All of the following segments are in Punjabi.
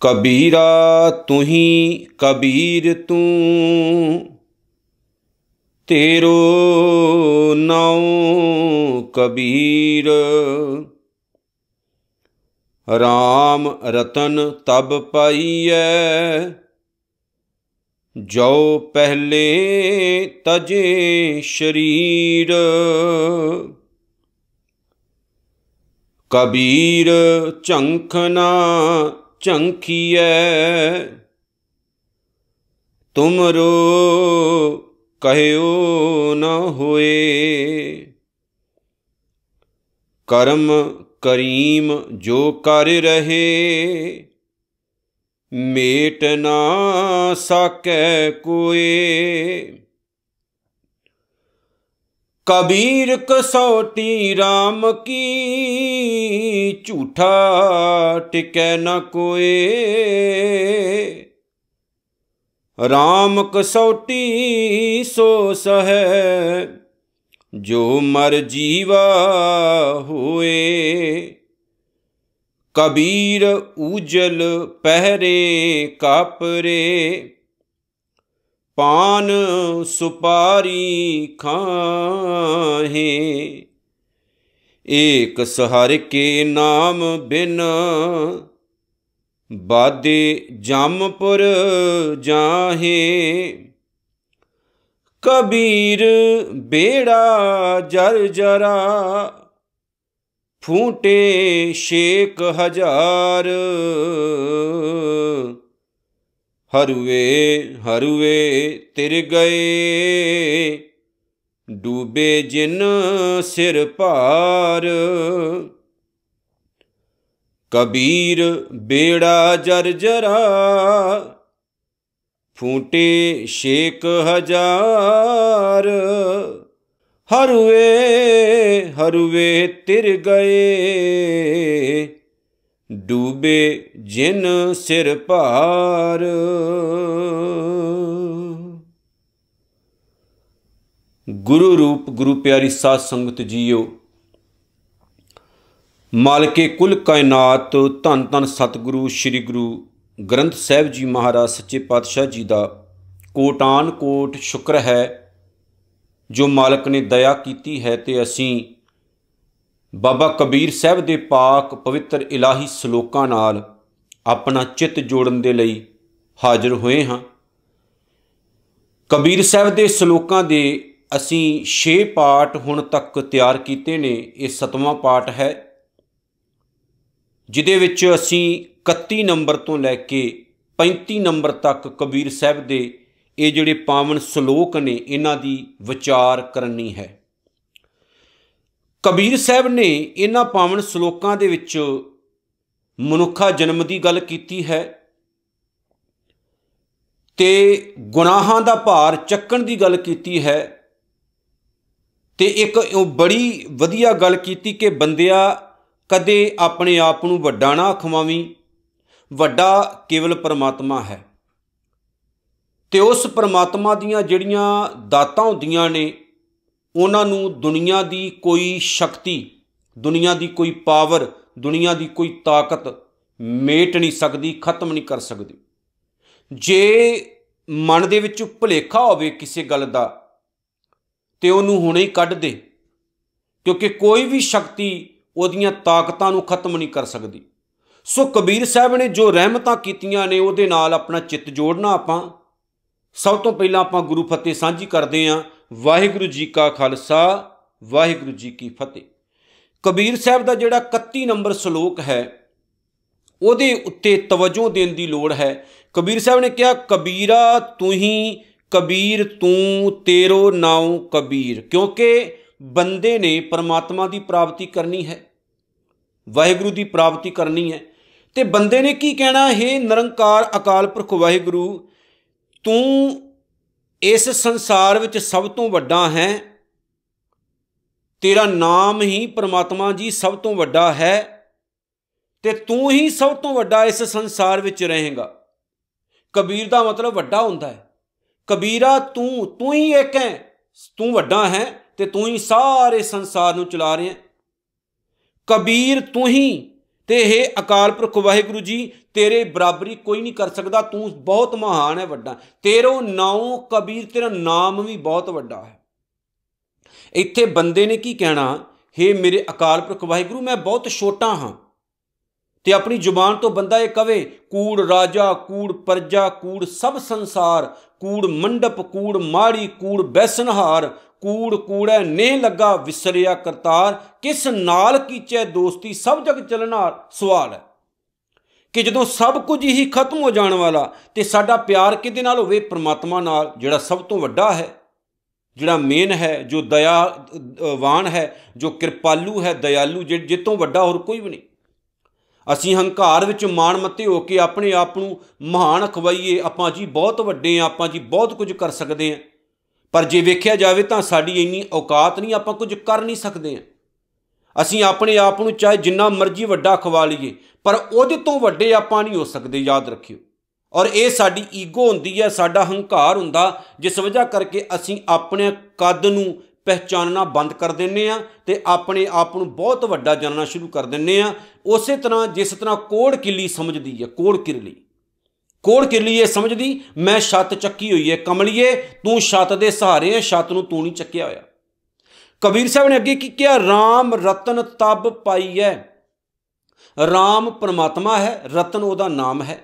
ਕਬੀਰਾ ਹੀ ਕਬੀਰ ਤੂੰ ਤੇਰੋ ਨਾਉ ਕਬੀਰ ਰਾਮ ਰਤਨ ਤਬ ਪਾਈਐ ਜੋ ਪਹਿਲੇ ਤਜੇ ਸ਼ਰੀਰ ਕਬੀਰ ਝੰਖਨਾ ਝੰਖੀਐ ਤੁਮਰੋ ਕਹਿਓ ਨ ਹੋਏ ਕਰਮ ਕਰੀਮ ਜੋ ਕਰ ਰਹੇ ਮੇਟ ਨਾ ਸਕੈ ਕੋਏ ਕਬੀਰ ਕਸੌਟੀ RAM ਕੀ ਝੂਠਾ ਟਿਕੈ ਨ ਕੋਏ RAM ਕਸੌਟੀ ਸੋ ਸਹੈ ਜੋ ਮਰ ਜੀਵਾ ਹੋਏ ਕਬੀਰ ਉਜਲ ਪਹਿਰੇ ਕਾਪਰੇ ਪਾਨ ਸੁਪਾਰੀ ਖਾਹੇ ਏਕ ਸਹਰ ਕੇ ਨਾਮ ਬਿਨ ਬਾਦੇ ਜਮਪੁਰ ਜਾਹੇ ਕਬੀਰ ਬੇੜਾ ਜਰ ਜਰਾ ਫੂਟੇ ਸ਼ੇਕ ਹਜ਼ਾਰ ਹਰੂਏ ਹਰੂਏ ਤਿਰ ਗਏ ਡੂਬੇ ਜਿਨ ਸਿਰ ਭਾਰ ਕਬੀਰ ਬੇੜਾ ਜਰਜਰਾ ਫੂਟੇ ਸ਼ੇਕ ਹਜ਼ਾਰ ਹਰੂਏ ਹਰੂਏ ਤਿਰ ਗਏ ਡੂਬੇ ਜਿਨ ਸਿਰ ਭਾਰ ਗੁਰੂ ਰੂਪ ਗੁਰੂ ਪਿਆਰੀ ਸਾਧ ਸੰਗਤ ਜੀਓ ਮਾਲਕੇ ਕੁਲ ਕਾਇਨਾਤ ਧੰਨ ਧੰਨ ਸਤਿਗੁਰੂ ਸ੍ਰੀ ਗੁਰੂ ਗ੍ਰੰਥ ਸਾਹਿਬ ਜੀ ਮਹਾਰਾਜ ਸੱਚੇ ਪਾਤਸ਼ਾਹ ਜੀ ਦਾ ਕੋਟਾਨ ਕੋਟ ਸ਼ੁਕਰ ਹੈ ਜੋ ਮਾਲਕ ਨੇ ਦਇਆ ਕੀਤੀ ਹੈ ਤੇ ਅਸੀਂ ਬਾਬਾ ਕਬੀਰ ਸਾਹਿਬ ਦੇ ਪਾਕ ਪਵਿੱਤਰ ਇਲਾਹੀ ਸ਼ਲੋਕਾਂ ਨਾਲ ਆਪਣਾ ਚਿੱਤ ਜੋੜਨ ਦੇ ਲਈ ਹਾਜ਼ਰ ਹੋਏ ਹਾਂ ਕਬੀਰ ਸਾਹਿਬ ਦੇ ਸ਼ਲੋਕਾਂ ਦੇ ਅਸੀਂ 6 ਪਾਠ ਹੁਣ ਤੱਕ ਤਿਆਰ ਕੀਤੇ ਨੇ ਇਹ 7ਵਾਂ ਪਾਠ ਹੈ ਜਿਦੇ ਵਿੱਚ ਅਸੀਂ 31 ਨੰਬਰ ਤੋਂ ਲੈ ਕੇ 35 ਨੰਬਰ ਤੱਕ ਕਬੀਰ ਸਾਹਿਬ ਦੇ ਇਹ ਜਿਹੜੇ ਪਾਵਨ ਸ਼ਲੋਕ ਨੇ ਇਹਨਾਂ ਦੀ ਵਿਚਾਰ ਕਰਨੀ ਹੈ ਕਬੀਰ ਸਾਹਿਬ ਨੇ ਇਹਨਾਂ ਪਾਵਨ ਸ਼ਲੋਕਾਂ ਦੇ ਵਿੱਚ ਮਨੁੱਖਾ ਜਨਮ ਦੀ ਗੱਲ ਕੀਤੀ ਹੈ ਤੇ ਗੁਨਾਹਾਂ ਦਾ ਭਾਰ ਚੱਕਣ ਦੀ ਗੱਲ ਕੀਤੀ ਹੈ ਤੇ ਇੱਕ ਬੜੀ ਵਧੀਆ ਗੱਲ ਕੀਤੀ ਕਿ ਬੰਦਿਆ ਕਦੇ ਆਪਣੇ ਆਪ ਨੂੰ ਵੱਡਾ ਨਾ ਅਖਵਾਵੀਂ ਵੱਡਾ ਕੇਵਲ ਪਰਮਾਤਮਾ ਹੈ ਤੇ ਉਸ ਪਰਮਾਤਮਾ ਦੀਆਂ ਜਿਹੜੀਆਂ ਦਾਤਾਂ ਹੁੰਦੀਆਂ ਨੇ ਉਹਨਾਂ ਨੂੰ ਦੁਨੀਆ ਦੀ ਕੋਈ ਸ਼ਕਤੀ ਦੁਨੀਆ ਦੀ ਕੋਈ ਪਾਵਰ ਦੁਨੀਆ ਦੀ ਕੋਈ ਤਾਕਤ ਮੇਟ ਨਹੀਂ ਸਕਦੀ ਖਤਮ ਨਹੀਂ ਕਰ ਸਕਦੀ ਜੇ ਮਨ ਦੇ ਵਿੱਚ ਭੁਲੇਖਾ ਹੋਵੇ ਕਿਸੇ ਗੱਲ ਦਾ ਤੇ ਉਹਨੂੰ ਹੁਣੇ ਹੀ ਕੱਢ ਦੇ ਕਿਉਂਕਿ ਕੋਈ ਵੀ ਸ਼ਕਤੀ ਉਹਦੀਆਂ ਤਾਕਤਾਂ ਨੂੰ ਖਤਮ ਨਹੀਂ ਕਰ ਸਕਦੀ ਸੋ ਕਬੀਰ ਸਾਹਿਬ ਨੇ ਜੋ ਰਹਿਮਤਾਂ ਕੀਤੀਆਂ ਨੇ ਉਹਦੇ ਨਾਲ ਆਪਣਾ ਚਿੱਤ ਜੋੜਨਾ ਆਪਾਂ ਸਭ ਤੋਂ ਪਹਿਲਾਂ ਆਪਾਂ ਗੁਰੂ ਫਤਿਹ ਸਾਂਝੀ ਕਰਦੇ ਆਂ ਵਾਹਿਗੁਰੂ ਜੀ ਕਾ ਖਾਲਸਾ ਵਾਹਿਗੁਰੂ ਜੀ ਕੀ ਫਤਿਹ ਕਬੀਰ ਸਾਹਿਬ ਦਾ ਜਿਹੜਾ 31 ਨੰਬਰ ਸ਼ਲੋਕ ਹੈ ਉਹਦੇ ਉੱਤੇ ਤਵੱਜੋ ਦੇਣ ਦੀ ਲੋੜ ਹੈ ਕਬੀਰ ਸਾਹਿਬ ਨੇ ਕਿਹਾ ਕਬੀਰਾ ਤੂੰ ਹੀ ਕਬੀਰ ਤੂੰ ਤੇਰੋ ਨਾਉ ਕਬੀਰ ਕਿਉਂਕਿ ਬੰਦੇ ਨੇ ਪਰਮਾਤਮਾ ਦੀ ਪ੍ਰਾਪਤੀ ਕਰਨੀ ਹੈ ਵਾਹਿਗੁਰੂ ਦੀ ਪ੍ਰਾਪਤੀ ਕਰਨੀ ਹੈ ਤੇ ਬੰਦੇ ਨੇ ਕੀ ਕਹਿਣਾ ਹੈ ਨਿਰੰਕਾਰ ਅਕਾਲ ਪੁਰਖ ਵਾਹਿਗੁਰੂ ਤੂੰ ਇਸ ਸੰਸਾਰ ਵਿੱਚ ਸਭ ਤੋਂ ਵੱਡਾ ਹੈ ਤੇਰਾ ਨਾਮ ਹੀ ਪ੍ਰਮਾਤਮਾ ਜੀ ਸਭ ਤੋਂ ਵੱਡਾ ਹੈ ਤੇ ਤੂੰ ਹੀ ਸਭ ਤੋਂ ਵੱਡਾ ਇਸ ਸੰਸਾਰ ਵਿੱਚ ਰਹੇਗਾ ਕਬੀਰ ਦਾ ਮਤਲਬ ਵੱਡਾ ਹੁੰਦਾ ਹੈ ਕਬੀਰਾ ਤੂੰ ਤੂੰ ਹੀ ਇੱਕ ਹੈ ਤੂੰ ਵੱਡਾ ਹੈ ਤੇ ਤੂੰ ਹੀ ਸਾਰੇ ਸੰਸਾਰ ਨੂੰ ਚਲਾ ਰਿਹਾ ਕਬੀਰ ਤੂੰ ਹੀ ਤੇ ਇਹ ਅਕਾਲ ਪੁਰਖ ਵਾਹਿਗੁਰੂ ਜੀ ਤੇਰੇ ਬਰਾਬਰੀ ਕੋਈ ਨਹੀਂ ਕਰ ਸਕਦਾ ਤੂੰ ਬਹੁਤ ਮਹਾਨ ਹੈ ਵੱਡਾ ਤੇਰੋ ਨਾਉ ਕਬੀਰ ਤੇਰਾ ਨਾਮ ਵੀ ਬਹੁਤ ਵੱਡਾ ਹੈ ਇੱਥੇ ਬੰਦੇ ਨੇ ਕੀ ਕਹਿਣਾ हे ਮੇਰੇ ਅਕਾਲ ਪੁਰਖ ਵਾਹਿਗੁਰੂ ਮੈਂ ਬਹੁਤ ਛੋਟਾ ਹਾਂ ਤੇ ਆਪਣੀ ਜ਼ੁਬਾਨ ਤੋਂ ਬੰਦਾ ਇਹ ਕਵੇ ਕੂੜ ਰਾਜਾ ਕੂੜ ਪਰਜਾ ਕੂੜ ਸਭ ਸੰਸਾਰ ਕੂੜ ਮੰਡਪ ਕੂੜ ਮਾੜੀ ਕੂੜ ਬੈਸਨਹਾਰ ਕੂੜ ਕੂੜੈ ਨੇ ਲੱਗਾ ਵਿਸਰਿਆ ਕਰਤਾਰ ਕਿਸ ਨਾਲ ਕੀਚੈ ਦੋਸਤੀ ਸਭ ਜਗ ਚਲਣਾ ਸਵਾਲ ਹੈ ਕਿ ਜਦੋਂ ਸਭ ਕੁਝ ਹੀ ਖਤਮ ਹੋ ਜਾਣ ਵਾਲਾ ਤੇ ਸਾਡਾ ਪਿਆਰ ਕਿਹਦੇ ਨਾਲ ਹੋਵੇ ਪ੍ਰਮਾਤਮਾ ਨਾਲ ਜਿਹੜਾ ਸਭ ਤੋਂ ਵੱਡਾ ਹੈ ਜਿਹੜਾ ਮੇਨ ਹੈ ਜੋ ਦਇਆਵਾਨ ਹੈ ਜੋ ਕਿਰਪਾਲੂ ਹੈ ਦਇਆਲੂ ਜਿਹ ਤੋਂ ਵੱਡਾ ਹੋਰ ਕੋਈ ਵੀ ਨਹੀਂ ਅਸੀਂ ਹੰਕਾਰ ਵਿੱਚ ਮਾਣ ਮੱਤੇ ਹੋ ਕੇ ਆਪਣੇ ਆਪ ਨੂੰ ਮਹਾਨ ਖਵਾਈਏ ਆਪਾਂ ਜੀ ਬਹੁਤ ਵੱਡੇ ਆ ਆਪਾਂ ਜੀ ਬਹੁਤ ਕੁਝ ਕਰ ਸਕਦੇ ਆ ਪਰ ਜੇ ਵੇਖਿਆ ਜਾਵੇ ਤਾਂ ਸਾਡੀ ਇੰਨੀ ਔਕਾਤ ਨਹੀਂ ਆਪਾਂ ਕੁਝ ਕਰ ਨਹੀਂ ਸਕਦੇ ਆ ਅਸੀਂ ਆਪਣੇ ਆਪ ਨੂੰ ਚਾਹੇ ਜਿੰਨਾ ਮਰਜ਼ੀ ਵੱਡਾ ਖਵਾ ਲਈਏ ਪਰ ਉਹਦੇ ਤੋਂ ਵੱਡੇ ਆਪਾਂ ਨਹੀਂ ਹੋ ਸਕਦੇ ਯਾਦ ਰੱਖਿਓ ਔਰ ਇਹ ਸਾਡੀ ਈਗੋ ਹੁੰਦੀ ਹੈ ਸਾਡਾ ਹੰਕਾਰ ਹੁੰਦਾ ਜਿਸ ਵਜ੍ਹਾ ਕਰਕੇ ਅਸੀਂ ਆਪਣੇ ਕੱਦ ਨੂੰ ਪਹਿਚਾਨਣਾ ਬੰਦ ਕਰ ਦਿੰਨੇ ਆ ਤੇ ਆਪਣੇ ਆਪ ਨੂੰ ਬਹੁਤ ਵੱਡਾ ਜਾਣਨਾ ਸ਼ੁਰੂ ਕਰ ਦਿੰਨੇ ਆ ਉਸੇ ਤਰ੍ਹਾਂ ਜਿਸ ਤਰ੍ਹਾਂ ਕੋੜ ਕਿੱਲੀ ਸਮਝਦੀ ਹੈ ਕੋੜ ਕਿਰਲੀ ਕੋੜ ਕਿੱਲੀ ਇਹ ਸਮਝਦੀ ਮੈਂ ਛੱਤ ਚੱਕੀ ਹੋਈ ਹੈ ਕਮਲਿਏ ਤੂੰ ਛੱਤ ਦੇ ਸਹਾਰੇ ਹੈ ਛੱਤ ਨੂੰ ਤੂੰ ਨਹੀਂ ਚੱਕਿਆ ਹੋਇਆ ਕਬੀਰ ਸਾਹਿਬ ਨੇ ਅੱਗੇ ਕੀ ਕਿਹਾ RAM ਰਤਨ ਤਬ ਪਾਈ ਹੈ RAM ਪਰਮਾਤਮਾ ਹੈ ਰਤਨ ਉਹਦਾ ਨਾਮ ਹੈ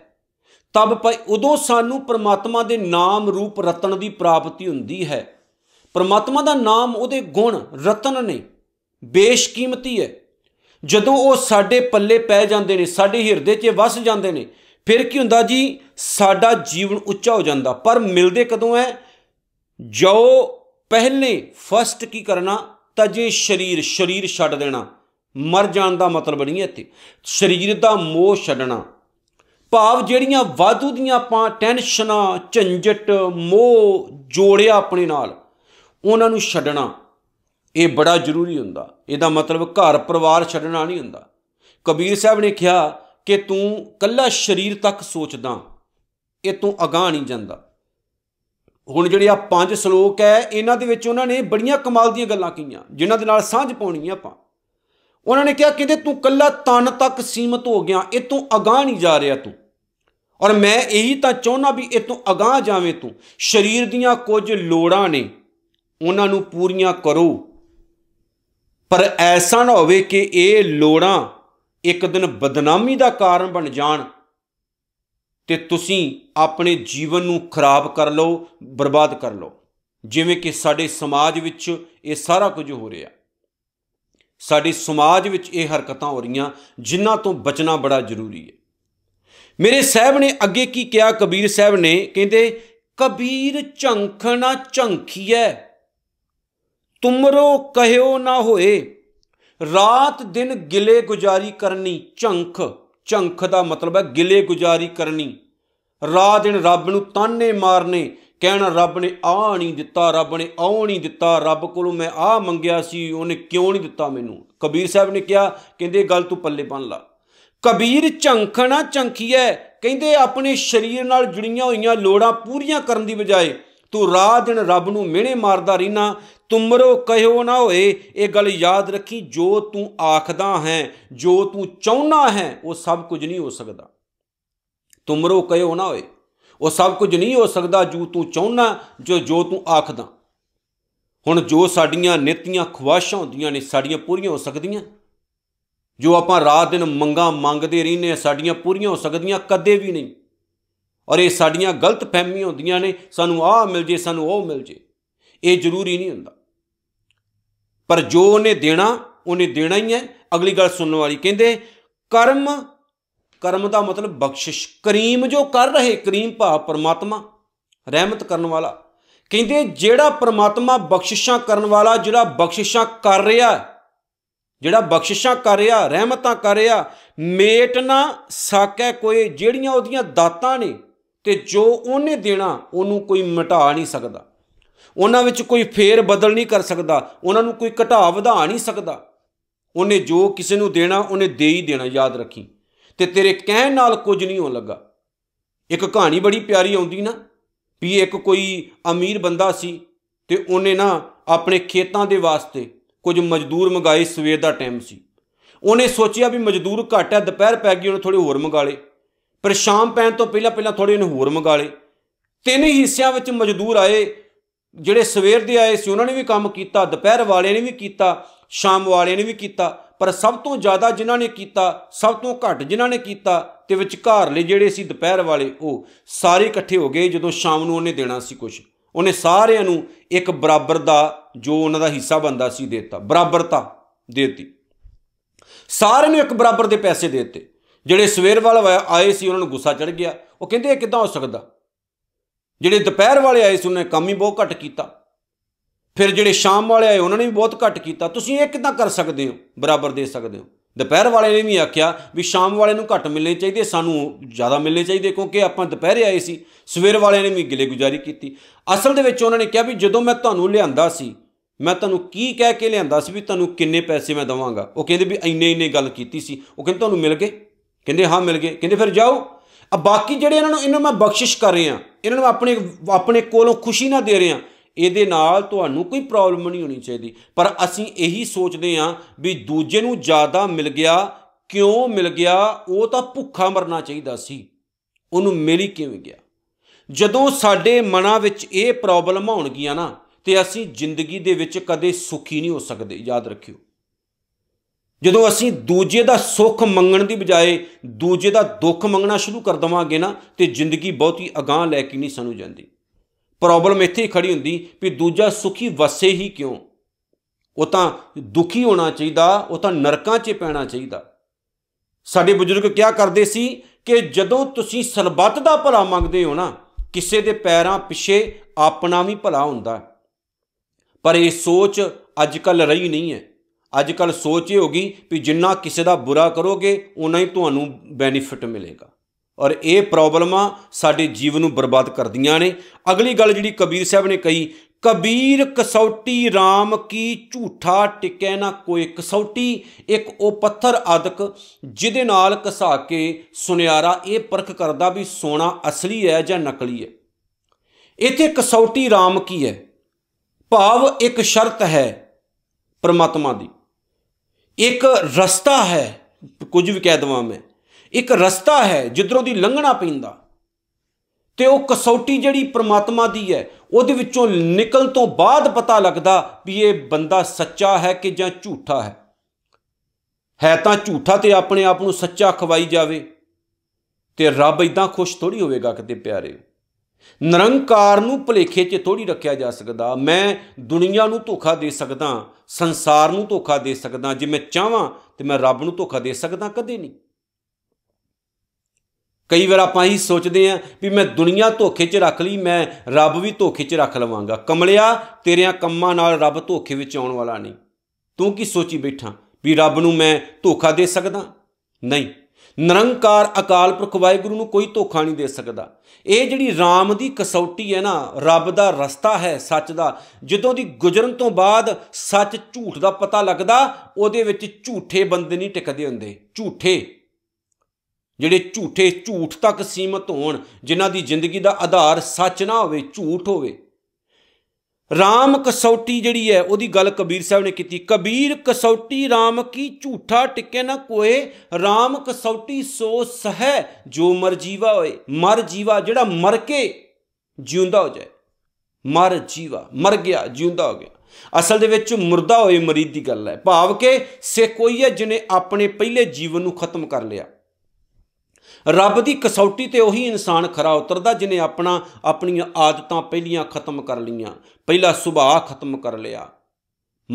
ਤਬ ਭਾਈ ਉਦੋਂ ਸਾਨੂੰ ਪ੍ਰਮਾਤਮਾ ਦੇ ਨਾਮ ਰੂਪ ਰਤਨ ਦੀ ਪ੍ਰਾਪਤੀ ਹੁੰਦੀ ਹੈ ਪ੍ਰਮਾਤਮਾ ਦਾ ਨਾਮ ਉਹਦੇ ਗੁਣ ਰਤਨ ਨੇ ਬੇਸ਼ਕੀਮਤੀ ਹੈ ਜਦੋਂ ਉਹ ਸਾਡੇ ਪੱਲੇ ਪੈ ਜਾਂਦੇ ਨੇ ਸਾਡੇ ਹਿਰਦੇ 'ਚ ਵਸ ਜਾਂਦੇ ਨੇ ਫਿਰ ਕੀ ਹੁੰਦਾ ਜੀ ਸਾਡਾ ਜੀਵਨ ਉੱਚਾ ਹੋ ਜਾਂਦਾ ਪਰ ਮਿਲਦੇ ਕਦੋਂ ਹੈ ਜੋ ਪਹਿਲੇ ਫਸਟ ਕੀ ਕਰਨਾ ਤਜੇ ਸਰੀਰ ਸਰੀਰ ਛੱਡ ਦੇਣਾ ਮਰ ਜਾਣ ਦਾ ਮਤਲਬ ਨਹੀਂ ਇੱਥੇ ਸਰੀਰ ਦਾ ਮੋਹ ਛੱਡਣਾ ਭਾਵ ਜਿਹੜੀਆਂ ਵਾਧੂ ਦੀਆਂ ਆਪਾਂ ਟੈਨਸ਼ਨਾਂ ਝੰਜਟ ਮੋਹ ਜੋੜਿਆ ਆਪਣੇ ਨਾਲ ਉਹਨਾਂ ਨੂੰ ਛੱਡਣਾ ਇਹ ਬੜਾ ਜ਼ਰੂਰੀ ਹੁੰਦਾ ਇਹਦਾ ਮਤਲਬ ਘਰ ਪਰਿਵਾਰ ਛੱਡਣਾ ਨਹੀਂ ਹੁੰਦਾ ਕਬੀਰ ਸਾਹਿਬ ਨੇ ਕਿਹਾ ਕਿ ਤੂੰ ਕੱਲਾ ਸਰੀਰ ਤੱਕ ਸੋਚਦਾ ਇਹ ਤੂੰ ਅਗਾਹ ਨਹੀਂ ਜਾਂਦਾ ਹੁਣ ਜਿਹੜੇ ਆ ਪੰਜ ਸ਼ਲੋਕ ਹੈ ਇਹਨਾਂ ਦੇ ਵਿੱਚ ਉਹਨਾਂ ਨੇ ਬੜੀਆਂ ਕਮਾਲ ਦੀਆਂ ਗੱਲਾਂ ਕਹੀਆਂ ਜਿਨ੍ਹਾਂ ਦੇ ਨਾਲ ਸਾਂਝ ਪਾਉਣੀ ਆ ਆਪਾਂ ਉਹਨਾਂ ਨੇ ਕਿਹਾ ਕਿਤੇ ਤੂੰ ਕੱਲਾ ਤਨ ਤੱਕ ਸੀਮਤ ਹੋ ਗਿਆ ਇਹ ਤੂੰ ਅਗਾਹ ਨਹੀਂ ਜਾ ਰਿਹਾ ਤੂੰ ਔਰ ਮੈਂ ਇਹੀ ਤਾਂ ਚਾਹੁੰਨਾ ਵੀ ਇਹ ਤੋਂ ਅਗਾਹ ਜਾਵੇਂ ਤੂੰ ਸਰੀਰ ਦੀਆਂ ਕੁਝ ਲੋੜਾਂ ਨੇ ਉਹਨਾਂ ਨੂੰ ਪੂਰੀਆਂ ਕਰੋ ਪਰ ਐਸਾ ਨਾ ਹੋਵੇ ਕਿ ਇਹ ਲੋੜਾਂ ਇੱਕ ਦਿਨ ਬਦਨਾਮੀ ਦਾ ਕਾਰਨ ਬਣ ਜਾਣ ਤੇ ਤੁਸੀਂ ਆਪਣੇ ਜੀਵਨ ਨੂੰ ਖਰਾਬ ਕਰ ਲਓ ਬਰਬਾਦ ਕਰ ਲਓ ਜਿਵੇਂ ਕਿ ਸਾਡੇ ਸਮਾਜ ਵਿੱਚ ਇਹ ਸਾਰਾ ਕੁਝ ਹੋ ਰਿਹਾ ਸਾਡੇ ਸਮਾਜ ਵਿੱਚ ਇਹ ਹਰਕਤਾਂ ਹੋ ਰਹੀਆਂ ਜਿਨ੍ਹਾਂ ਤੋਂ ਬਚਣਾ ਬੜਾ ਜ਼ਰੂਰੀ ਹੈ ਮੇਰੇ ਸਾਹਿਬ ਨੇ ਅੱਗੇ ਕੀ ਕਿਹਾ ਕਬੀਰ ਸਾਹਿਬ ਨੇ ਕਹਿੰਦੇ ਕਬੀਰ ਝੰਖਣਾ ਝੰਖੀਐ ਤੁਮਰੋ ਕਹਿਓ ਨਾ ਹੋਏ ਰਾਤ ਦਿਨ ਗਿਲੇ ਗੁਜ਼ਾਰੀ ਕਰਨੀ ਝੰਖ ਝੰਖ ਦਾ ਮਤਲਬ ਹੈ ਗਿਲੇ ਗੁਜ਼ਾਰੀ ਕਰਨੀ ਰਾਤ ਦਿਨ ਰੱਬ ਨੂੰ ਤਾਨੇ ਮਾਰਨੇ ਕਹਿਣਾ ਰੱਬ ਨੇ ਆ ਨਹੀਂ ਦਿੱਤਾ ਰੱਬ ਨੇ ਆਉ ਨਹੀਂ ਦਿੱਤਾ ਰੱਬ ਕੋਲੋਂ ਮੈਂ ਆ ਮੰਗਿਆ ਸੀ ਉਹਨੇ ਕਿਉਂ ਨਹੀਂ ਦਿੱਤਾ ਮੈਨੂੰ ਕਬੀਰ ਸਾਹਿਬ ਨੇ ਕਿਹਾ ਕਹਿੰਦੇ ਗੱਲ ਤੂੰ ਪੱਲੇ ਬੰਨ ਲਾ ਕਬੀਰ ਝੰਖਣਾ ਝੰਖੀਐ ਕਹਿੰਦੇ ਆਪਣੇ ਸਰੀਰ ਨਾਲ ਜੁੜੀਆਂ ਹੋਈਆਂ ਲੋੜਾਂ ਪੂਰੀਆਂ ਕਰਨ ਦੀ ਬਜਾਏ ਤੂੰ ਰਾਤ ਦਿਨ ਰੱਬ ਨੂੰ ਮਿਹਣੇ ਮਾਰਦਾ ਰਹਿਣਾ ਤੁਮਰੋ ਕਹਿਓ ਨਾ ਹੋਏ ਇਹ ਗੱਲ ਯਾਦ ਰੱਖੀ ਜੋ ਤੂੰ ਆਖਦਾ ਹੈ ਜੋ ਤੂੰ ਚਾਹੁੰਦਾ ਹੈ ਉਹ ਸਭ ਕੁਝ ਨਹੀਂ ਹੋ ਸਕਦਾ ਤੁਮਰੋ ਕਹਿਓ ਨਾ ਹੋਏ ਉਹ ਸਭ ਕੁਝ ਨਹੀਂ ਹੋ ਸਕਦਾ ਜੋ ਤੂੰ ਚਾਹੁੰਦਾ ਜੋ ਜੋ ਤੂੰ ਆਖਦਾ ਹੁਣ ਜੋ ਸਾਡੀਆਂ ਨਿਤੀਆਂ ਖੁਆਸ਼ਾਂ ਹੁੰਦੀਆਂ ਨੇ ਸਾਡੀਆਂ ਪੂਰੀਆਂ ਹੋ ਸਕਦੀਆਂ ਜੋ ਆਪਾਂ ਰਾਤ ਦਿਨ ਮੰਗਾ ਮੰਗਦੇ ਰਹਿੰਨੇ ਆ ਸਾਡੀਆਂ ਪੂਰੀਆਂ ਹੋ ਸਕਦੀਆਂ ਕਦੇ ਵੀ ਨਹੀਂ ਔਰ ਇਹ ਸਾਡੀਆਂ ਗਲਤ ਫਹਿਮੀਆਂ ਹੁੰਦੀਆਂ ਨੇ ਸਾਨੂੰ ਆਹ ਮਿਲ ਜੇ ਸਾਨੂੰ ਉਹ ਮਿਲ ਜੇ ਇਹ ਜ਼ਰੂਰੀ ਨਹੀਂ ਹੁੰਦਾ ਪਰ ਜੋ ਉਹਨੇ ਦੇਣਾ ਉਹਨੇ ਦੇਣਾ ਹੀ ਹੈ ਅਗਲੀ ਗੱਲ ਸੁਣਨ ਵਾਲੀ ਕਹਿੰਦੇ ਕਰਮ ਕਰਮ ਦਾ ਮਤਲਬ ਬਖਸ਼ਿਸ਼ ਕਰੀਮ ਜੋ ਕਰ ਰਹੇ ਕਰੀਮ ਭਾਵ ਪਰਮਾਤਮਾ ਰਹਿਮਤ ਕਰਨ ਵਾਲਾ ਕਹਿੰਦੇ ਜਿਹੜਾ ਪਰਮਾਤਮਾ ਬਖਸ਼ਿਸ਼ਾਂ ਕਰਨ ਵਾਲਾ ਜਿਹੜਾ ਬਖਸ਼ਿਸ਼ਾਂ ਕਰ ਰਿਹਾ ਜਿਹੜਾ ਬਖਸ਼ਿਸ਼ਾਂ ਕਰ ਰਿਹਾ ਰਹਿਮਤਾਂ ਕਰ ਰਿਹਾ ਮੇਟ ਨਾ ਸਾਕੈ ਕੋਈ ਜਿਹੜੀਆਂ ਉਹਦੀਆਂ ਦਾਤਾਂ ਨੇ ਤੇ ਜੋ ਉਹਨੇ ਦੇਣਾ ਉਹਨੂੰ ਕੋਈ ਮਿਟਾ ਨਹੀਂ ਸਕਦਾ ਉਹਨਾਂ ਵਿੱਚ ਕੋਈ ਫੇਰ ਬਦਲ ਨਹੀਂ ਕਰ ਸਕਦਾ ਉਹਨਾਂ ਨੂੰ ਕੋਈ ਘਟਾ ਵਧਾ ਨਹੀਂ ਸਕਦਾ ਉਹਨੇ ਜੋ ਕਿਸੇ ਨੂੰ ਦੇਣਾ ਉਹਨੇ ਦੇ ਹੀ ਦੇਣਾ ਯਾਦ ਰੱਖੀ ਤੇ ਤੇਰੇ ਕਹਿਣ ਨਾਲ ਕੁਝ ਨਹੀਂ ਹੋਣ ਲੱਗਾ ਇੱਕ ਕਹਾਣੀ ਬੜੀ ਪਿਆਰੀ ਆਉਂਦੀ ਨਾ ਵੀ ਇੱਕ ਕੋਈ ਅਮੀਰ ਬੰਦਾ ਸੀ ਤੇ ਉਹਨੇ ਨਾ ਆਪਣੇ ਖੇਤਾਂ ਦੇ ਵਾਸਤੇ ਕੁਝ ਮਜ਼ਦੂਰ ਮੰਗਾਏ ਸਵੇਰ ਦਾ ਟਾਈਮ ਸੀ ਉਹਨੇ ਸੋਚਿਆ ਵੀ ਮਜ਼ਦੂਰ ਘੱਟ ਹੈ ਦੁਪਹਿਰ ਪੈ ਗਈ ਉਹਨੇ ਥੋੜੇ ਹੋਰ ਮੰਗਾ ਲਏ ਪਰ ਸ਼ਾਮ ਪੈਣ ਤੋਂ ਪਹਿਲਾਂ ਪਹਿਲਾਂ ਥੋੜੇ ਉਹਨੇ ਹੋਰ ਮੰਗਾ ਲਏ ਤਿੰਨ ਹਿੱਸਿਆਂ ਵਿੱਚ ਮਜ਼ਦੂਰ ਆਏ ਜਿਹੜੇ ਸਵੇਰ ਦੇ ਆਏ ਸੀ ਉਹਨਾਂ ਨੇ ਵੀ ਕੰਮ ਕੀਤਾ ਦੁਪਹਿਰ ਵਾਲੇ ਨੇ ਵੀ ਕੀਤਾ ਸ਼ਾਮ ਵਾਲੇ ਨੇ ਵੀ ਕੀਤਾ ਪਰ ਸਭ ਤੋਂ ਜ਼ਿਆਦਾ ਜਿਨ੍ਹਾਂ ਨੇ ਕੀਤਾ ਸਭ ਤੋਂ ਘੱਟ ਜਿਨ੍ਹਾਂ ਨੇ ਕੀਤਾ ਤੇ ਵਿਚਕਾਰਲੇ ਜਿਹੜੇ ਸੀ ਦੁਪਹਿਰ ਵਾਲੇ ਉਹ ਸਾਰੇ ਇਕੱਠੇ ਹੋ ਗਏ ਜਦੋਂ ਸ਼ਾਮ ਨੂੰ ਉਹਨੇ ਦੇਣਾ ਸੀ ਕੁਝ ਉਹਨੇ ਸਾਰਿਆਂ ਨੂੰ ਇੱਕ ਬਰਾਬਰ ਦਾ ਜੋ ਉਹਨਾਂ ਦਾ ਹਿੱਸਾ ਬੰਦਾ ਸੀ ਦਿੱਤਾ ਬਰਾਬਰਤਾ ਦਿੱਤੀ ਸਾਰਿਆਂ ਨੂੰ ਇੱਕ ਬਰਾਬਰ ਦੇ ਪੈਸੇ ਦਿੱਤੇ ਜਿਹੜੇ ਸਵੇਰ ਵਾਲ ਆਏ ਸੀ ਉਹਨਾਂ ਨੂੰ ਗੁੱਸਾ ਚੜ ਗਿਆ ਉਹ ਕਹਿੰਦੇ ਇਹ ਕਿਦਾਂ ਹੋ ਸਕਦਾ ਜਿਹੜੇ ਦੁਪਹਿਰ ਵਾਲੇ ਆਏ ਸੀ ਉਹਨੇ ਕੰਮ ਹੀ ਬਹੁਤ ਘੱਟ ਕੀਤਾ ਫਿਰ ਜਿਹੜੇ ਸ਼ਾਮ ਵਾਲੇ ਆਏ ਉਹਨਾਂ ਨੇ ਵੀ ਬਹੁਤ ਘੱਟ ਕੀਤਾ ਤੁਸੀਂ ਇਹ ਕਿਦਾਂ ਕਰ ਸਕਦੇ ਹੋ ਬਰਾਬਰ ਦੇ ਸਕਦੇ ਹੋ ਦੁਪਹਿਰ ਵਾਲੇ ਨੇ ਵੀ ਆਖਿਆ ਵੀ ਸ਼ਾਮ ਵਾਲੇ ਨੂੰ ਘੱਟ ਮਿਲਣੇ ਚਾਹੀਦੇ ਸਾਨੂੰ ਜ਼ਿਆਦਾ ਮਿਲਣੇ ਚਾਹੀਦੇ ਕਿਉਂਕਿ ਆਪਾਂ ਦੁਪਹਿਰੇ ਆਏ ਸੀ ਸਵੇਰ ਵਾਲੇ ਨੇ ਵੀ ਗਿਲੇ ਗੁਜ਼ਾਰੀ ਕੀਤੀ ਅਸਲ ਦੇ ਵਿੱਚ ਉਹਨਾਂ ਨੇ ਕਿਹਾ ਵੀ ਜਦੋਂ ਮੈਂ ਤੁਹਾਨੂੰ ਲਿਆਂਦਾ ਸੀ ਮੈਂ ਤੁਹਾਨੂੰ ਕੀ ਕਹਿ ਕੇ ਲਿਆਂਦਾ ਸੀ ਵੀ ਤੁਹਾਨੂੰ ਕਿੰਨੇ ਪੈਸੇ ਮੈਂ ਦਵਾਂਗਾ ਉਹ ਕਹਿੰਦੇ ਵੀ ਇੰਨੇ ਇੰਨੇ ਗੱਲ ਕੀਤੀ ਸੀ ਉਹ ਕਹਿੰਦੇ ਤੁਹਾਨੂੰ ਮਿਲ ਗਏ ਕਹਿੰਦੇ ਹਾਂ ਮਿਲ ਗਏ ਕਹਿੰਦੇ ਫਿਰ ਜਾਓ ਆ ਬਾਕੀ ਜਿਹੜੇ ਇਹਨਾਂ ਨੂੰ ਇਹਨਾਂ ਨੂੰ ਮੈਂ ਬਖਸ਼ਿਸ਼ ਕਰ ਰਿਹਾ ਇਹਨਾਂ ਨੂੰ ਆਪਣੇ ਆਪਣੇ ਕੋਲੋਂ ਖੁਸ਼ੀ ਨਾ ਦੇ ਰਿਹਾ ਇਹਦੇ ਨਾਲ ਤੁਹਾਨੂੰ ਕੋਈ ਪ੍ਰੋਬਲਮ ਨਹੀਂ ਹੋਣੀ ਚਾਹੀਦੀ ਪਰ ਅਸੀਂ ਇਹੀ ਸੋਚਦੇ ਹਾਂ ਵੀ ਦੂਜੇ ਨੂੰ ਜ਼ਿਆਦਾ ਮਿਲ ਗਿਆ ਕਿਉਂ ਮਿਲ ਗਿਆ ਉਹ ਤਾਂ ਭੁੱਖਾ ਮਰਨਾ ਚਾਹੀਦਾ ਸੀ ਉਹਨੂੰ ਮਿਲੀ ਕਿਵੇਂ ਗਿਆ ਜਦੋਂ ਸਾਡੇ ਮਨਾਂ ਵਿੱਚ ਇਹ ਪ੍ਰੋਬਲਮ ਆਉਣਗੀਆਂ ਨਾ ਤੇ ਅਸੀਂ ਜ਼ਿੰਦਗੀ ਦੇ ਵਿੱਚ ਕਦੇ ਸੁਖੀ ਨਹੀਂ ਹੋ ਸਕਦੇ ਯਾਦ ਰੱਖਿਓ ਜਦੋਂ ਅਸੀਂ ਦੂਜੇ ਦਾ ਸੁੱਖ ਮੰਗਣ ਦੀ ਬਜਾਏ ਦੂਜੇ ਦਾ ਦੁੱਖ ਮੰਗਣਾ ਸ਼ੁਰੂ ਕਰ ਦਵਾਂਗੇ ਨਾ ਤੇ ਜ਼ਿੰਦਗੀ ਬਹੁਤੀ ਅਗਾਹ ਲੈ ਕੇ ਨਹੀਂ ਸਾਨੂੰ ਜਾਂਦੀ ਪ੍ਰੋਬਲਮ ਇੱਥੇ ਹੀ ਖੜੀ ਹੁੰਦੀ ਵੀ ਦੂਜਾ ਸੁਖੀ ਵਸੇ ਹੀ ਕਿਉਂ ਉਹ ਤਾਂ ਦੁਖੀ ਹੋਣਾ ਚਾਹੀਦਾ ਉਹ ਤਾਂ ਨਰਕਾਂ 'ਚ ਪੈਣਾ ਚਾਹੀਦਾ ਸਾਡੇ ਬਜ਼ੁਰਗ ਕਿਹਾ ਕਰਦੇ ਸੀ ਕਿ ਜਦੋਂ ਤੁਸੀਂ ਸਰਬੱਤ ਦਾ ਭਲਾ ਮੰਗਦੇ ਹੋ ਨਾ ਕਿਸੇ ਦੇ ਪੈਰਾਂ ਪਿੱਛੇ ਆਪਣਾ ਵੀ ਭਲਾ ਹੁੰਦਾ ਪਰ ਇਹ ਸੋਚ ਅੱਜ ਕੱਲ ਰਹੀ ਨਹੀਂ ਹੈ ਅੱਜ ਕੱਲ ਸੋਚ ਇਹ ਹੋ ਗਈ ਵੀ ਜਿੰਨਾ ਕਿਸੇ ਦਾ ਬੁਰਾ ਕਰੋਗੇ ਉਨਾ ਹੀ ਤੁਹਾਨੂੰ ਬੈਨੀਫਿਟ ਮਿਲੇਗਾ ਔਰ ਇਹ ਪ੍ਰੋਬਲਮਾਂ ਸਾਡੇ ਜੀਵਨ ਨੂੰ ਬਰਬਾਦ ਕਰਦੀਆਂ ਨੇ ਅਗਲੀ ਗੱਲ ਜਿਹੜੀ ਕਬੀਰ ਸਾਹਿਬ ਨੇ ਕਹੀ ਕਬੀਰ ਕਸੌਟੀ RAM ਕੀ ਝੂਠਾ ਟਿਕੈ ਨਾ ਕੋਈ ਕਸੌਟੀ ਇੱਕ ਉਹ ਪੱਥਰ ਆਦਕ ਜਿਹਦੇ ਨਾਲ ਕਸਾ ਕੇ ਸੁਨਿਆਰਾ ਇਹ ਪਰਖ ਕਰਦਾ ਵੀ ਸੋਨਾ ਅਸਲੀ ਹੈ ਜਾਂ ਨਕਲੀ ਹੈ ਇੱਥੇ ਕਸੌਟੀ RAM ਕੀ ਹੈ ਭਾਵ ਇੱਕ ਸ਼ਰਤ ਹੈ ਪ੍ਰਮਾਤਮਾ ਦੀ ਇੱਕ ਰਸਤਾ ਹੈ ਕੁਝ ਵੀ ਕਹਿ ਦਵਾਂ ਮੈਂ ਇੱਕ ਰਸਤਾ ਹੈ ਜਿੱਧਰੋਂ ਦੀ ਲੰਘਣਾ ਪੈਂਦਾ ਤੇ ਉਹ ਕਸੌਟੀ ਜਿਹੜੀ ਪ੍ਰਮਾਤਮਾ ਦੀ ਹੈ ਉਹਦੇ ਵਿੱਚੋਂ ਨਿਕਲਣ ਤੋਂ ਬਾਅਦ ਪਤਾ ਲੱਗਦਾ ਵੀ ਇਹ ਬੰਦਾ ਸੱਚਾ ਹੈ ਕਿ ਜਾਂ ਝੂਠਾ ਹੈ ਹੈ ਤਾਂ ਝੂਠਾ ਤੇ ਆਪਣੇ ਆਪ ਨੂੰ ਸੱਚਾ ਖਵਾਈ ਜਾਵੇ ਤੇ ਰੱਬ ਇਦਾਂ ਖੁਸ਼ ਥੋੜੀ ਹੋਵੇਗਾ ਕਿਤੇ ਪਿਆਰੇ ਨਿਰੰਕਾਰ ਨੂੰ ਭਲੇਖੇ 'ਚ ਥੋੜੀ ਰੱਖਿਆ ਜਾ ਸਕਦਾ ਮੈਂ ਦੁਨੀਆ ਨੂੰ ਧੋਖਾ ਦੇ ਸਕਦਾ ਸੰਸਾਰ ਨੂੰ ਧੋਖਾ ਦੇ ਸਕਦਾ ਜੇ ਮੈਂ ਚਾਹਾਂ ਤੇ ਮੈਂ ਰੱਬ ਨੂੰ ਧੋਖਾ ਦੇ ਸਕਦਾ ਕਦੇ ਨਹੀਂ ਕਈ ਵਾਰ ਆਪਾਂ ਹੀ ਸੋਚਦੇ ਆਂ ਵੀ ਮੈਂ ਦੁਨੀਆ ਧੋਖੇ 'ਚ ਰੱਖ ਲਈ ਮੈਂ ਰੱਬ ਵੀ ਧੋਖੇ 'ਚ ਰੱਖ ਲਵਾਂਗਾ ਕਮਲਿਆ ਤੇਰਿਆਂ ਕੰਮਾਂ ਨਾਲ ਰੱਬ ਧੋਖੇ ਵਿੱਚ ਆਉਣ ਵਾਲਾ ਨਹੀਂ ਤੂੰ ਕੀ ਸੋਚੀ ਬੈਠਾ ਵੀ ਰੱਬ ਨੂੰ ਮੈਂ ਧੋਖਾ ਦੇ ਸਕਦਾ ਨਹੀਂ ਨਿਰੰਕਾਰ ਅਕਾਲ ਪੁਰਖ ਵਾਹਿਗੁਰੂ ਨੂੰ ਕੋਈ ਧੋਖਾ ਨਹੀਂ ਦੇ ਸਕਦਾ ਇਹ ਜਿਹੜੀ RAM ਦੀ ਕਸੌਟੀ ਹੈ ਨਾ ਰੱਬ ਦਾ ਰਸਤਾ ਹੈ ਸੱਚ ਦਾ ਜਦੋਂ ਦੀ ਗੁਜ਼ਰਨ ਤੋਂ ਬਾਅਦ ਸੱਚ ਝੂਠ ਦਾ ਪਤਾ ਲੱਗਦਾ ਉਹਦੇ ਵਿੱਚ ਝੂਠੇ ਬੰਦੇ ਨਹੀਂ ਟਿਕਦੇ ਹੁੰਦੇ ਝੂਠੇ ਜਿਹੜੇ ਝੂਠੇ ਝੂਠ ਤੱਕ ਸੀਮਤ ਹੋਣ ਜਿਨ੍ਹਾਂ ਦੀ ਜ਼ਿੰਦਗੀ ਦਾ ਆਧਾਰ ਸੱਚ ਨਾ ਹੋਵੇ ਝੂਠ ਹੋਵੇ ਰਾਮ ਕਸੌਟੀ ਜਿਹੜੀ ਹੈ ਉਹਦੀ ਗੱਲ ਕਬੀਰ ਸਾਹਿਬ ਨੇ ਕੀਤੀ ਕਬੀਰ ਕਸੌਟੀ ਰਾਮ ਕੀ ਝੂਠਾ ਟਿੱਕੇ ਨਾ ਕੋਏ ਰਾਮ ਕਸੌਟੀ ਸੋ ਸਹਿ ਜੋ ਮਰ ਜੀਵਾ ਹੋਏ ਮਰ ਜੀਵਾ ਜਿਹੜਾ ਮਰ ਕੇ ਜਿਉਂਦਾ ਹੋ ਜਾਏ ਮਰ ਜੀਵਾ ਮਰ ਗਿਆ ਜਿਉਂਦਾ ਹੋ ਗਿਆ ਅਸਲ ਦੇ ਵਿੱਚ ਮਰਦਾ ਹੋਏ ਮਰੀਦ ਦੀ ਗੱਲ ਹੈ ਭਾਵ ਕਿ ਸੇ ਕੋਈ ਹੈ ਜਿਨੇ ਆਪਣੇ ਪਹਿਲੇ ਜੀਵਨ ਨੂੰ ਖਤਮ ਕਰ ਲਿਆ ਰੱਬ ਦੀ ਕਸੌਟੀ ਤੇ ਉਹੀ ਇਨਸਾਨ ਖਰਾ ਉਤਰਦਾ ਜਿਨੇ ਆਪਣਾ ਆਪਣੀਆਂ ਆਦਤਾਂ ਪਹਿਲੀਆਂ ਖਤਮ ਕਰ ਲਈਆਂ ਪਹਿਲਾ ਸੁਭਾਅ ਖਤਮ ਕਰ ਲਿਆ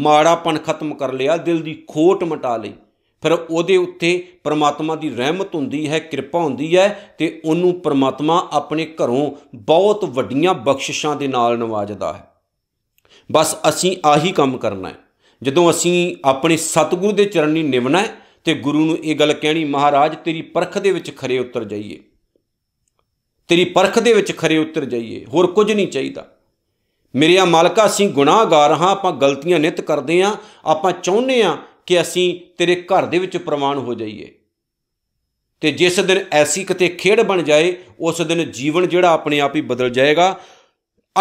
ਮਾੜਾਪਣ ਖਤਮ ਕਰ ਲਿਆ ਦਿਲ ਦੀ ਖੋਟ ਮਟਾ ਲਈ ਫਿਰ ਉਹਦੇ ਉੱਤੇ ਪ੍ਰਮਾਤਮਾ ਦੀ ਰਹਿਮਤ ਹੁੰਦੀ ਹੈ ਕਿਰਪਾ ਹੁੰਦੀ ਹੈ ਤੇ ਉਹਨੂੰ ਪ੍ਰਮਾਤਮਾ ਆਪਣੇ ਘਰੋਂ ਬਹੁਤ ਵੱਡੀਆਂ ਬਖਸ਼ਿਸ਼ਾਂ ਦੇ ਨਾਲ ਨਵਾਜਦਾ ਹੈ ਬਸ ਅਸੀਂ ਆਹੀ ਕੰਮ ਕਰਨਾ ਹੈ ਜਦੋਂ ਅਸੀਂ ਆਪਣੇ ਸਤਿਗੁਰੂ ਦੇ ਚਰਨ ਨਿਵਣਾ ਹੈ ਤੇ ਗੁਰੂ ਨੂੰ ਇਹ ਗੱਲ ਕਹਿਣੀ ਮਹਾਰਾਜ ਤੇਰੀ ਪਰਖ ਦੇ ਵਿੱਚ ਖਰੇ ਉਤਰ ਜਾਈਏ ਤੇਰੀ ਪਰਖ ਦੇ ਵਿੱਚ ਖਰੇ ਉਤਰ ਜਾਈਏ ਹੋਰ ਕੁਝ ਨਹੀਂ ਚਾਹੀਦਾ ਮੇਰਿਆ ਮਾਲਕਾ ਅਸੀਂ ਗੁਨਾਹਗਾਰ ਹਾਂ ਆਪਾਂ ਗਲਤੀਆਂ ਨਿਤ ਕਰਦੇ ਆਂ ਆਪਾਂ ਚਾਹੁੰਦੇ ਆਂ ਕਿ ਅਸੀਂ ਤੇਰੇ ਘਰ ਦੇ ਵਿੱਚ ਪ੍ਰਮਾਣ ਹੋ ਜਾਈਏ ਤੇ ਜਿਸ ਦਿਨ ਐਸੀ ਕਿਤੇ ਖੇੜ ਬਣ ਜਾਏ ਉਸ ਦਿਨ ਜੀਵਨ ਜਿਹੜਾ ਆਪਣੇ ਆਪ ਹੀ ਬਦਲ ਜਾਏਗਾ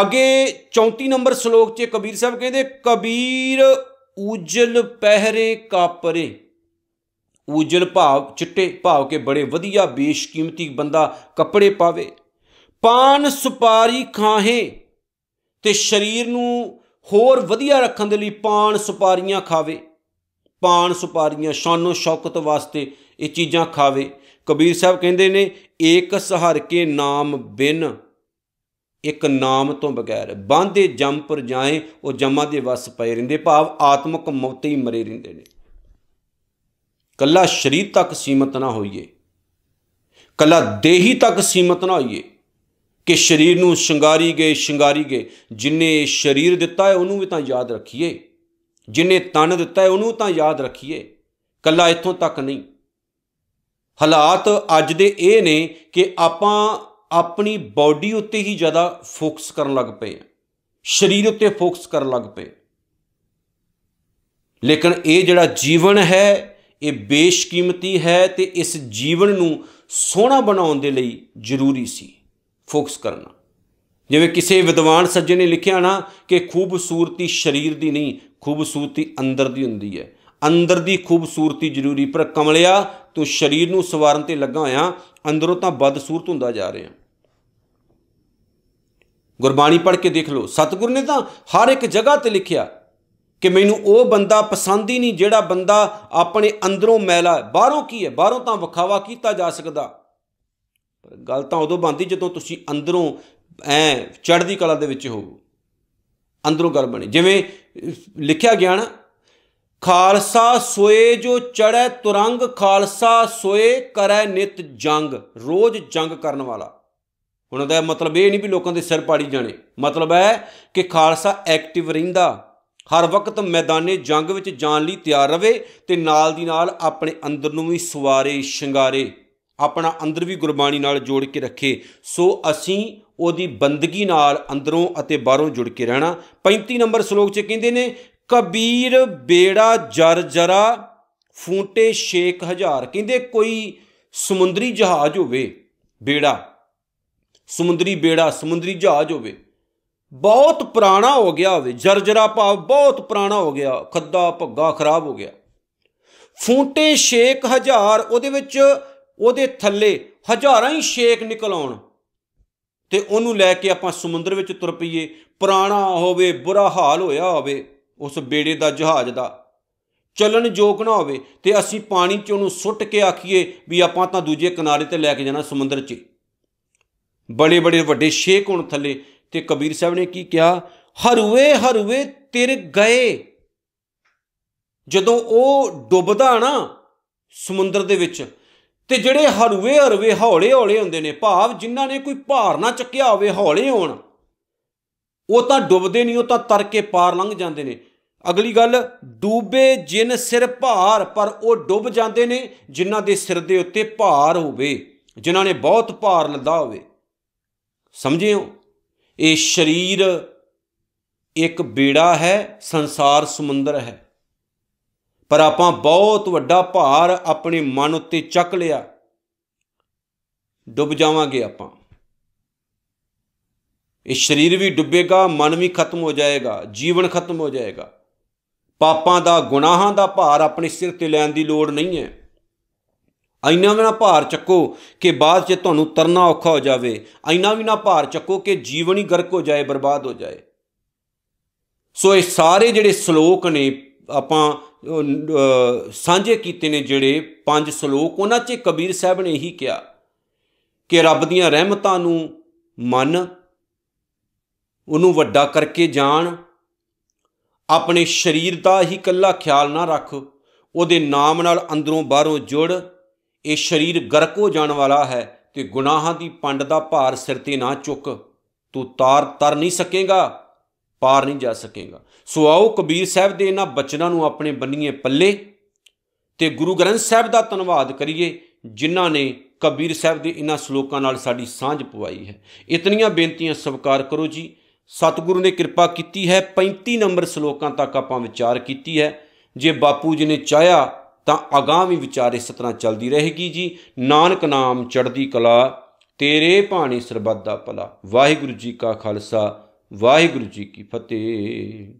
ਅਗੇ 34 ਨੰਬਰ ਸ਼ਲੋਕ 'ਚ ਕਬੀਰ ਸਾਹਿਬ ਕਹਿੰਦੇ ਕਬੀਰ ਉਜਲ ਪਹਿਰੇ ਕਾਪਰੇ ਉਜਲ ਭਾਵ ਚਿੱਟੇ ਭਾਵ ਕੇ ਬੜੇ ਵਧੀਆ ਬੇਸ਼ਕੀਮਤੀ ਬੰਦਾ ਕੱਪੜੇ ਪਾਵੇ ਪਾਨ ਸੁਪਾਰੀ ਖਾਹੇ ਤੇ ਸਰੀਰ ਨੂੰ ਹੋਰ ਵਧੀਆ ਰੱਖਣ ਦੇ ਲਈ ਪਾਨ ਸੁਪਾਰੀਆਂ ਖਾਵੇ ਪਾਨ ਸੁਪਾਰੀਆਂ ਸ਼ਾਨੋ ਸ਼ੌਕਤ ਵਾਸਤੇ ਇਹ ਚੀਜ਼ਾਂ ਖਾਵੇ ਕਬੀਰ ਸਾਹਿਬ ਕਹਿੰਦੇ ਨੇ ਏਕ ਸਹਰ ਕੇ ਨਾਮ ਬਿਨ ਇੱਕ ਨਾਮ ਤੋਂ ਬਗੈਰ ਬਾਂਦੇ ਜੰਮ ਪਰ ਜਾਏ ਉਹ ਜਮਾ ਦੇ ਵਸ ਪਏ ਰਹਿੰਦੇ ਭਾਵ ਆਤਮਿਕ ਮੌਤੇ ਹੀ ਮਰੇ ਰਹਿੰਦੇ ਨੇ ਕੱਲਾ ਸ਼ਰੀਰ ਤੱਕ ਸੀਮਤ ਨਾ ਹੋਈਏ ਕੱਲਾ ਦੇਹੀ ਤੱਕ ਸੀਮਤ ਨਾ ਹੋਈਏ ਕਿ ਸ਼ਰੀਰ ਨੂੰ ਸ਼ਿੰਗਾਰੀ ਗਏ ਸ਼ਿੰਗਾਰੀ ਗਏ ਜਿਨੇ ਸ਼ਰੀਰ ਦਿੱਤਾ ਹੈ ਉਹਨੂੰ ਵੀ ਤਾਂ ਯਾਦ ਰੱਖੀਏ ਜਿਨੇ ਤਨ ਦਿੱਤਾ ਹੈ ਉਹਨੂੰ ਤਾਂ ਯਾਦ ਰੱਖੀਏ ਕੱਲਾ ਇੱਥੋਂ ਤੱਕ ਨਹੀਂ ਹਾਲਾਤ ਅੱਜ ਦੇ ਇਹ ਨੇ ਕਿ ਆਪਾਂ ਆਪਣੀ ਬਾਡੀ ਉੱਤੇ ਹੀ ਜ਼ਿਆਦਾ ਫੋਕਸ ਕਰਨ ਲੱਗ ਪਏ ਆ ਸਰੀਰ ਉੱਤੇ ਫੋਕਸ ਕਰਨ ਲੱਗ ਪਏ ਲੇਕਿਨ ਇਹ ਜਿਹੜਾ ਜੀਵਨ ਹੈ ਇਹ ਬੇਸ਼ਕੀਮਤੀ ਹੈ ਤੇ ਇਸ ਜੀਵਨ ਨੂੰ ਸੋਹਣਾ ਬਣਾਉਣ ਦੇ ਲਈ ਜ਼ਰੂਰੀ ਸੀ ਫੋਕਸ ਕਰਨਾ ਜਿਵੇਂ ਕਿਸੇ ਵਿਦਵਾਨ ਸੱਜਣ ਨੇ ਲਿਖਿਆ ਨਾ ਕਿ ਖੂਬਸੂਰਤੀ ਸਰੀਰ ਦੀ ਨਹੀਂ ਖੂਬਸੂਰਤੀ ਅੰਦਰ ਦੀ ਹੁੰਦੀ ਹੈ ਅੰਦਰ ਦੀ ਖੂਬਸੂਰਤੀ ਜ਼ਰੂਰੀ ਪਰ ਕਮਲਿਆ ਤੂੰ ਸਰੀਰ ਨੂੰ ਸਵਾਰਨ ਤੇ ਲੱਗਾ ਹੋਇਆ ਅੰਦਰੋਂ ਤਾਂ ਬਦਸੂਰਤ ਹੁੰਦਾ ਜਾ ਰਿਹਾ ਗੁਰਬਾਣੀ ਪੜ੍ਹ ਕੇ ਦੇਖ ਲਓ ਸਤਿਗੁਰ ਨੇ ਤਾਂ ਹਰ ਇੱਕ ਜਗ੍ਹਾ ਤੇ ਲਿਖਿਆ ਕਿ ਮੈਨੂੰ ਉਹ ਬੰਦਾ ਪਸੰਦ ਹੀ ਨਹੀਂ ਜਿਹੜਾ ਬੰਦਾ ਆਪਣੇ ਅੰਦਰੋਂ ਮੈਲਾ ਹੈ ਬਾਹਰੋਂ ਕੀ ਹੈ ਬਾਹਰੋਂ ਤਾਂ ਵਿਖਾਵਾ ਕੀਤਾ ਜਾ ਸਕਦਾ ਪਰ ਗੱਲ ਤਾਂ ਉਦੋਂ ਬੰਦੀ ਜਦੋਂ ਤੁਸੀਂ ਅੰਦਰੋਂ ਐ ਚੜ੍ਹਦੀ ਕਲਾ ਦੇ ਵਿੱਚ ਹੋਵੋ ਅੰਦਰੋਂ ਗੱਲ ਬਣੀ ਜਿਵੇਂ ਲਿਖਿਆ ਗਿਆ ਨਾ ਖਾਲਸਾ ਸੋਏ ਜੋ ਚੜੈ ਤੁਰੰਗ ਖਾਲਸਾ ਸੋਏ ਕਰੈ ਨਿਤ ਜੰਗ ਰੋਜ਼ ਜੰਗ ਕਰਨ ਵਾਲਾ ਹੁਣ ਦਾ ਮਤਲਬ ਇਹ ਨਹੀਂ ਵੀ ਲੋਕਾਂ ਦੇ ਸਿਰ ਪਾੜੀ ਜਾਣੇ ਮਤਲਬ ਹੈ ਕਿ ਖਾਲਸਾ ਐਕਟਿਵ ਰਹਿੰਦਾ ਹਰ ਵਕਤ ਮੈਦਾਨੇ ਜੰਗ ਵਿੱਚ ਜਾਣ ਲਈ ਤਿਆਰ ਰਵੇ ਤੇ ਨਾਲ ਦੀ ਨਾਲ ਆਪਣੇ ਅੰਦਰ ਨੂੰ ਵੀ ਸਵਾਰੇ ਸ਼ਿੰਗਾਰੇ ਆਪਣਾ ਅੰਦਰ ਵੀ ਗੁਰਬਾਣੀ ਨਾਲ ਜੋੜ ਕੇ ਰੱਖੇ ਸੋ ਅਸੀਂ ਉਹਦੀ ਬੰਦਗੀ ਨਾਲ ਅੰਦਰੋਂ ਅਤੇ ਬਾਹਰੋਂ ਜੁੜ ਕੇ ਰਹਿਣਾ 35 ਨੰਬਰ ਸ਼ਲੋਕ 'ਚ ਕਹਿੰਦੇ ਨੇ ਕਬੀਰ ਬੇੜਾ ਜਰ ਜਰਾ ਫੂਟੇ ਸ਼ੇਖ ਹਜ਼ਾਰ ਕਹਿੰਦੇ ਕੋਈ ਸਮੁੰਦਰੀ ਜਹਾਜ਼ ਹੋਵੇ ਬੇੜਾ ਸਮੁੰਦਰੀ ਬੇੜਾ ਸਮੁੰਦਰੀ ਜਹਾਜ਼ ਹੋਵੇ ਬਹੁਤ ਪੁਰਾਣਾ ਹੋ ਗਿਆ ਹੋਵੇ ਜਰਜਰਾ ਭਾਵ ਬਹੁਤ ਪੁਰਾਣਾ ਹੋ ਗਿਆ ਖੱਦਾ ਭੱਗਾ ਖਰਾਬ ਹੋ ਗਿਆ ਫੂੰਟੇ ਸ਼ੇਕ ਹਜ਼ਾਰ ਉਹਦੇ ਵਿੱਚ ਉਹਦੇ ਥੱਲੇ ਹਜ਼ਾਰਾਂ ਹੀ ਸ਼ੇਕ ਨਿਕਲ ਆਉਣ ਤੇ ਉਹਨੂੰ ਲੈ ਕੇ ਆਪਾਂ ਸਮੁੰਦਰ ਵਿੱਚ ਤੁਰ ਪਈਏ ਪੁਰਾਣਾ ਹੋਵੇ ਬੁਰਾ ਹਾਲ ਹੋਇਆ ਹੋਵੇ ਉਸ ਬੇੜੇ ਦਾ ਜਹਾਜ਼ ਦਾ ਚੱਲਣ ਜੋਗ ਨਾ ਹੋਵੇ ਤੇ ਅਸੀਂ ਪਾਣੀ 'ਚ ਉਹਨੂੰ ਸੁੱਟ ਕੇ ਆਖੀਏ ਵੀ ਆਪਾਂ ਤਾਂ ਦੂਜੇ ਕਿਨਾਰੇ ਤੇ ਲੈ ਕੇ ਜਾਣਾ ਸਮੁੰਦਰ 'ਚ ਬੜੇ ਬੜੇ ਵੱਡੇ ਸ਼ੇਕ ਹੁਣ ਥੱਲੇ ਤੇ ਕਬੀਰ ਸਾਹਿਬ ਨੇ ਕੀ ਕਿਹਾ ਹਰੂਏ ਹਰੂਏ ਤਿਰ ਗਏ ਜਦੋਂ ਉਹ ਡੁੱਬਦਾ ਨਾ ਸਮੁੰਦਰ ਦੇ ਵਿੱਚ ਤੇ ਜਿਹੜੇ ਹਰੂਏ ਹਰਵੇ ਹੌਲੇ ਹੌਲੇ ਹੁੰਦੇ ਨੇ ਭਾਵ ਜਿਨ੍ਹਾਂ ਨੇ ਕੋਈ ਭਾਰ ਨਾ ਚੱਕਿਆ ਹੋਵੇ ਹੌਲੇ ਹੋਣ ਉਹ ਤਾਂ ਡੁੱਬਦੇ ਨਹੀਂ ਉਹ ਤਾਂ ਤਰ ਕੇ ਪਾਰ ਲੰਘ ਜਾਂਦੇ ਨੇ ਅਗਲੀ ਗੱਲ ਡੂਬੇ ਜਿਨ ਸਿਰ ਭਾਰ ਪਰ ਉਹ ਡੁੱਬ ਜਾਂਦੇ ਨੇ ਜਿਨ੍ਹਾਂ ਦੇ ਸਿਰ ਦੇ ਉੱਤੇ ਭਾਰ ਹੋਵੇ ਜਿਨ੍ਹਾਂ ਨੇ ਬਹੁਤ ਭਾਰ ਲੱਦਾ ਹੋਵੇ ਸਮਝਿਓ ਇਹ ਸਰੀਰ ਇੱਕ ਬੇੜਾ ਹੈ ਸੰਸਾਰ ਸਮੁੰਦਰ ਹੈ ਪਰ ਆਪਾਂ ਬਹੁਤ ਵੱਡਾ ਭਾਰ ਆਪਣੇ ਮਨ ਉੱਤੇ ਚੱਕ ਲਿਆ ਡੁੱਬ ਜਾਵਾਂਗੇ ਆਪਾਂ ਇਹ ਸਰੀਰ ਵੀ ਡੁੱਬੇਗਾ ਮਨ ਵੀ ਖਤਮ ਹੋ ਜਾਏਗਾ ਜੀਵਨ ਖਤਮ ਹੋ ਜਾਏਗਾ ਪਾਪਾਂ ਦਾ ਗੁਨਾਹਾਂ ਦਾ ਭਾਰ ਆਪਣੇ ਸਿਰ ਤੇ ਲੈਣ ਦੀ ਲੋੜ ਨਹੀਂ ਹੈ ਐਨਾ ਵੀ ਨਾ ਭਾਰ ਚੱਕੋ ਕਿ ਬਾਅਦ 'ਚ ਤੁਹਾਨੂੰ ਤਰਨਾ ਔਖਾ ਹੋ ਜਾਵੇ ਐਨਾ ਵੀ ਨਾ ਭਾਰ ਚੱਕੋ ਕਿ ਜੀਵਨ ਹੀ ਗਰਕ ਹੋ ਜਾਏ ਬਰਬਾਦ ਹੋ ਜਾਏ ਸੋ ਇਹ ਸਾਰੇ ਜਿਹੜੇ ਸ਼ਲੋਕ ਨੇ ਆਪਾਂ ਸਾਂਝੇ ਕੀਤੇ ਨੇ ਜਿਹੜੇ ਪੰਜ ਸ਼ਲੋਕ ਉਹਨਾਂ 'ਚ ਕਬੀਰ ਸਾਹਿਬ ਨੇ ਇਹੀ ਕਿਹਾ ਕਿ ਰੱਬ ਦੀਆਂ ਰਹਿਮਤਾਂ ਨੂੰ ਮੰਨ ਉਹਨੂੰ ਵੱਡਾ ਕਰਕੇ ਜਾਣ ਆਪਣੇ ਸਰੀਰ ਦਾ ਹੀ ਕੱਲਾ ਖਿਆਲ ਨਾ ਰੱਖ ਉਹਦੇ ਨਾਮ ਨਾਲ ਅੰਦਰੋਂ ਬਾਹਰੋਂ ਜੁੜ ਇਹ ਸਰੀਰ ਗਰਕ ਹੋ ਜਾਣ ਵਾਲਾ ਹੈ ਤੇ ਗੁਨਾਹਾਂ ਦੀ ਪੰਡ ਦਾ ਭਾਰ ਸਿਰ ਤੇ ਨਾ ਚੁੱਕ ਤੂੰ ਤਾਰ ਤਰ ਨਹੀਂ ਸਕੇਗਾ ਪਾਰ ਨਹੀਂ ਜਾ ਸਕੇਗਾ ਸੋ ਆਓ ਕਬੀਰ ਸਾਹਿਬ ਦੇ ਇਹਨਾਂ ਬਚਨਾਂ ਨੂੰ ਆਪਣੇ ਬੰਨੀਏ ਪੱਲੇ ਤੇ ਗੁਰੂ ਗ੍ਰੰਥ ਸਾਹਿਬ ਦਾ ਧੰਨਵਾਦ ਕਰੀਏ ਜਿਨ੍ਹਾਂ ਨੇ ਕਬੀਰ ਸਾਹਿਬ ਦੇ ਇਹਨਾਂ ਸ਼ਲੋਕਾਂ ਨਾਲ ਸਾਡੀ ਸਾਂਝ ਪਵਾਈ ਹੈ ਇਤਨੀਆਂ ਬੇਨਤੀਆਂ ਸਵਾਰ ਕਰੋ ਜੀ ਸਤਿਗੁਰੂ ਨੇ ਕਿਰਪਾ ਕੀਤੀ ਹੈ 35 ਨੰਬਰ ਸ਼ਲੋਕਾਂ ਤੱਕ ਆਪਾਂ ਵਿਚਾਰ ਕੀਤੀ ਹੈ ਜੇ ਬਾਪੂ ਜੀ ਨੇ ਚਾਹਿਆ ਤਾਂ ਅਗਾਹ ਵੀ ਵਿਚਾਰ ਇਸ ਤਰ੍ਹਾਂ ਚੱਲਦੀ ਰਹੇਗੀ ਜੀ ਨਾਨਕ ਨਾਮ ਚੜਦੀ ਕਲਾ ਤੇਰੇ ਭਾਣੇ ਸਰਬੱਤ ਦਾ ਭਲਾ ਵਾਹਿਗੁਰੂ ਜੀ ਕਾ ਖਾਲਸਾ ਵਾਹਿਗੁਰੂ ਜੀ ਕੀ ਫਤਿਹ